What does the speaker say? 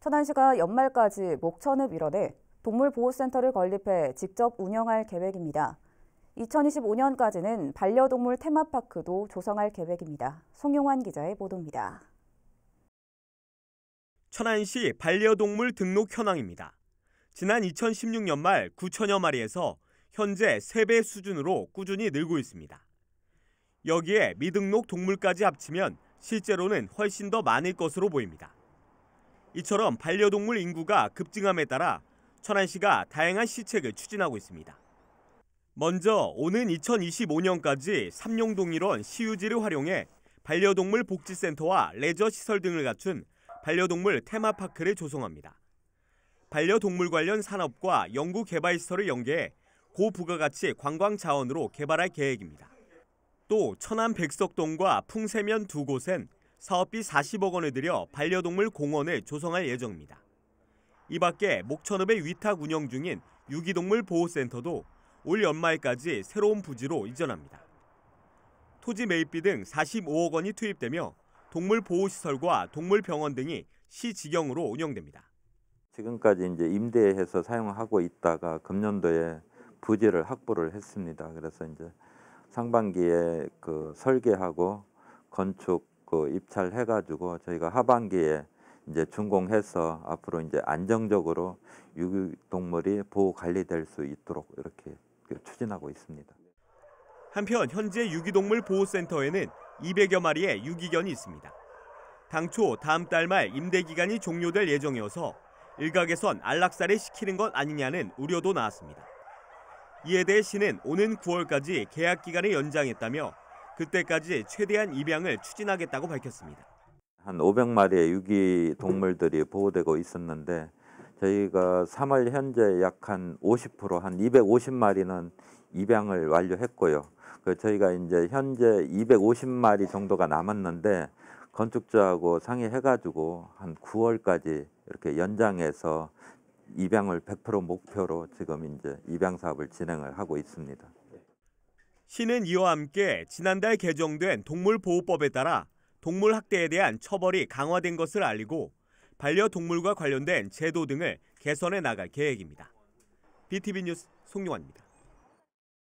천안시가 연말까지 목천읍 일어내 동물보호센터를 건립해 직접 운영할 계획입니다. 2025년까지는 반려동물 테마파크도 조성할 계획입니다. 송용환 기자의 보도입니다. 천안시 반려동물 등록 현황입니다. 지난 2016년 말 9천여 마리에서 현재 3배 수준으로 꾸준히 늘고 있습니다. 여기에 미등록 동물까지 합치면 실제로는 훨씬 더 많을 것으로 보입니다. 이처럼 반려동물 인구가 급증함에 따라 천안시가 다양한 시책을 추진하고 있습니다. 먼저 오는 2025년까지 삼룡동 일원 시유지를 활용해 반려동물 복지센터와 레저 시설 등을 갖춘 반려동물 테마파크를 조성합니다. 반려동물 관련 산업과 연구 개발 시설을 연계해 고부가가치 관광 자원으로 개발할 계획입니다. 또 천안 백석동과 풍세면 두 곳엔 사업비 40억 원을 들여 반려동물 공원을 조성할 예정입니다. 이 밖에 목천읍의 위탁 운영 중인 유기동물 보호센터도 올 연말까지 새로운 부지로 이전합니다. 토지 매입비 등 45억 원이 투입되며 동물 보호 시설과 동물 병원 등이 시지경으로 운영됩니다. 지금까지 이제 임대해서 사용하고 있다가 금년도에 부지를 확보를 했습니다. 그래서 이제 상반기에 그 설계하고 건축 그 입찰해가지고 저희가 하반기에 이제 준공해서 앞으로 이제 안정적으로 유기동물이 보호 관리될 수 있도록 이렇게 그 추진하고 있습니다. 한편 현재 유기동물 보호센터에는 200여 마리의 유기견이 있습니다. 당초 다음 달 말 임대 기간이 종료될 예정이어서 일각에선 안락사를 시키는 것 아니냐는 우려도 나왔습니다. 이에 대해 시는 오는 9월까지 계약 기간을 연장했다며 그때까지 최대한 입양을 추진하겠다고 밝혔습니다. 한 500마리의 유기 동물들이 보호되고 있었는데 저희가 3월 현재 약 한 50%, 한 250마리는 입양을 완료했고요. 그 저희가 이제 현재 250마리 정도가 남았는데 건축주하고 상의해가지고 한 9월까지 이렇게 연장해서 입양을 100% 목표로 지금 이제 입양 사업을 진행을 하고 있습니다. 시는 이와 함께 지난달 개정된 동물보호법에 따라 동물 학대에 대한 처벌이 강화된 것을 알리고 반려동물과 관련된 제도 등을 개선해 나갈 계획입니다. BTV 뉴스 송용환입니다.